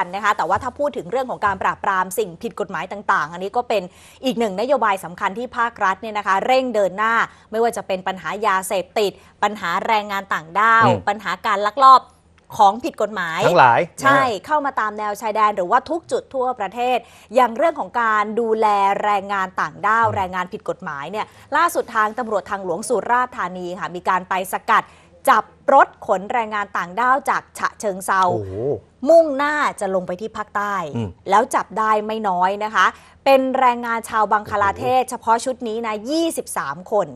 กันนะคะแต่ว่าถ้าพูดถึงเรื่องของการปราบปรามสิ่งผิดกฎหมายต่างๆ อันนี้ก็เป็นอีกหนึ่งนโยบายสำคัญที่ภาครัฐเนี่ยนะคะ เร่งเดินหน้าไม่ว่าจะเป็นปัญหายาเสพติด ปัญหาแรงงานต่างด้าว ปัญหาการลักลอบของผิดกฎหมาย ทั้งหลาย ใช่เข้ามาตามแนวชายแดนหรือว่าทุกจุดทั่วประเทศ อย่างเรื่องของการดูแลแรงงานต่างด้าวแรงงานผิดกฎหมายเนี่ยล่าสุดทางตำรวจทางหลวงสุราษฎร์ธานีค่ะมีการไปสกัดจับรถขนแรงงานต่างด้าวจากฉะเชิงเซามุ่งหน้าจะลงไปที่ภาคใต้ แล้วจับได้ไม่น้อยนะคะ เป็นแรงงานชาวบังคลาเทศ เฉพาะชุดนี้นะ 23 คน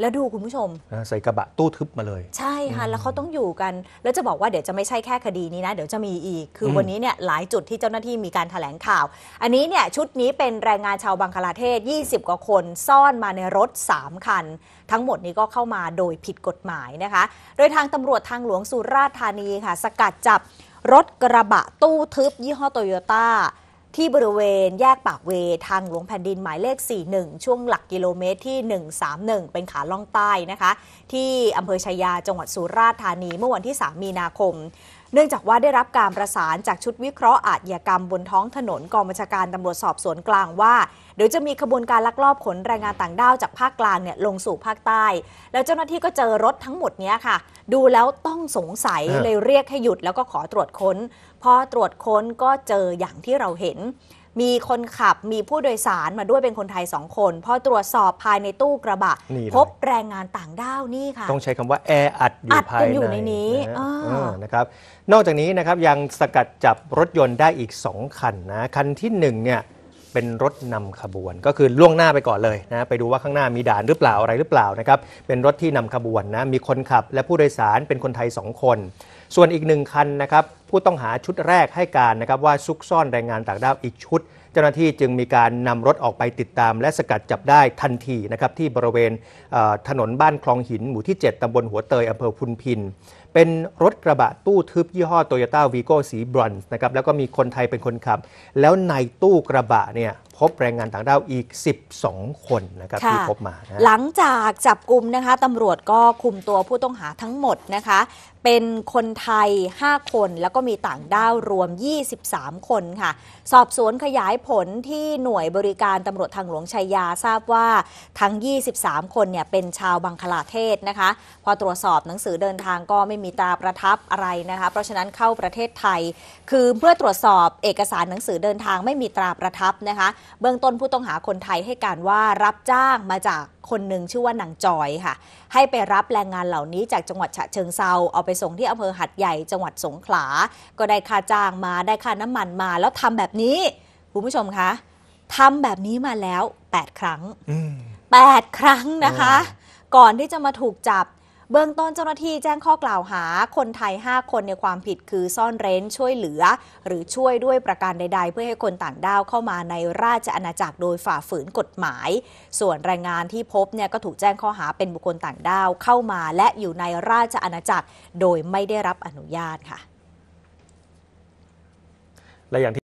แล้วดูคุณผู้ชม ใส่กระบะตู้ทึบมาเลย ใช่ค่ะ แล้วเขาต้องอยู่กัน แล้วจะบอกว่าเดี๋ยวจะไม่ใช่แค่คดีนี้นะ เดี๋ยวจะมีอีก คือวันนี้เนี่ยหลายจุดที่เจ้าหน้าที่มีการถแถลงข่าว อันนี้เนี่ยชุดนี้เป็นแรงงานชาวบังคลาเทศ 20 กว่าคนซ่อนมาในรถ 3 คัน ทั้งหมดนี้ก็เข้ามาโดยผิดกฎหมายนะคะ โดยทางตำรวจทางหลวงสุราษฎร์ธานีค่ะสกัดจับรถกระบะตู้ทึบ ยี่ห้อโตโยต้าที่บริเวณแยกปากเว ทางหลวงแผ่นดินหมายเลข 41 ช่วงหลักกิโลเมตรที่ 131 เป็นขาล่องใต้นะคะ ที่อำเภอชายา จังหวัดสุราษฎร์ธานีเมื่อวันที่ 3 มีนาคมเนื่องจากว่าได้รับการประสานจากชุดวิเคราะห์อาชญากรรมบนท้องถนนกองบัญชาการตำรวจสอบสวนกลางว่า เดี๋ยวจะมีขบวนการลักลอบขน แรงงานต่างด้าว จากภาคกลางเนี่ยลงสู่ภาคใต้ แล้วเจ้าหน้าที่ก็เจอรถทั้งหมดเนี้ยค่ะ ดูแล้วต้องสงสัยเลยเรียกให้หยุดแล้วก็ขอตรวจค้น พอตรวจค้นก็เจออย่างที่เราเห็นมีคนขับมีผู้โดยสารมาด้วยเป็นคนไทยสองคนพอตรวจสอบภายในตู้กระบะพบแรงงานต่างด้าวนี่ค่ะ ต้องใช้คำว่า แออัดอัยู่ดภายอยู่ในในนี้นะะนะครับนอกจากนี้นะครับยังสกัดจับรถยนต์ได้อีก 2 คันนะ คันที่1เนี่ยเป็นรถนำขบวนก็คือล่วงหน้าไปก่อนเลยนะไปดูว่าข้างหน้ามีด่านหรือเปล่าอะไรหรือเปล่านะครับ เป็นรถที่นำขบวนนะมีคนขับ และผู้โดยสารเป็นคนไทย 2 คน ส่วนอีกหนึ่งคันนะครับผู้ต้องหาชุดแรกให้การนะครับว่าซุกซ่อนแรงงานต่างด้าวอีกชุด เจ้าหน้าที่จึงมีการนำรถออกไปติดตาม และสกัดจับได้ทันทีนะครับ ที่บริเวณถนนบ้านคลองหินหมู่ที่ 7 ตำบลหัวเตยอำเภอพุนพินเป็นรถกระบะตู้ทึบยี่ห้อโตโยต้าวีโก้สีบรอนซ์นะครับแล้วก็มีคนไทยเป็นคนขับแล้วในตู้กระบะเนี่ยพบแรงงานต่างด้าวอีก 12 คนนะครับที่พบมาหลังจากจับกลุ่มนะคะตำรวจก็คุมตัวผู้ต้องหาทั้งหมดนะคะ เป็นคนไทย 5 คนแล้วก็มีต่างด้าวรวม 23 คนค่ะ สอบสวนขยายผลที่หน่วยบริการตำรวจทางหลวงชัยยา ทราบว่าทั้ง 23 คนเนี่ยเป็นชาวบังคลาเทศนะคะ พอตรวจสอบหนังสือเดินทางก็ไม่มีตราประทับอะไรนะคะ เพราะฉะนั้นเข้าประเทศไทย คือเพื่อตรวจสอบเอกสารหนังสือเดินทางไม่มีตราประทับนะคะเบื้องต้นผู้ต้องหาคนไทยให้การว่ารับจ้างมาจากคนหนึ่งชื่อว่านางจอยค่ะ ให้ไปรับแรงงานเหล่านี้ จากจังหวัดฉะเชิงเซาเอาไปส่งที่อำเภอหัดใหญ่ จังหวัดสงขลาก็ได้ค่าจ้างมา ได้ค่าน้ำมันมา แล้วทำแบบนี้คุณผู้ชมคะทำแบบนี้มาแล้ว 8 ครั้ง8ครั้งนะคะก่อนที่จะมาถูกจับเบื้องต้นเจ้าหน้าที่แจ้งข้อกล่าวหาคนไทย 5 คนในความผิดคือซ่อนเร้นช่วยเหลือ หรือช่วยด้วยประการใดๆเพื่อให้คนต่างด้าวเข้ามาในราชอาณาจักรโดยฝ่าฝืนกฎหมาย ส่วนแรงงานที่พบเนี่ยก็ถูกแจ้งข้อหาเป็นบุคคลต่างด้าวเข้ามาและอยู่ในราชอาณาจักรโดยไม่ได้รับอนุญาตค่ะและอย่างที่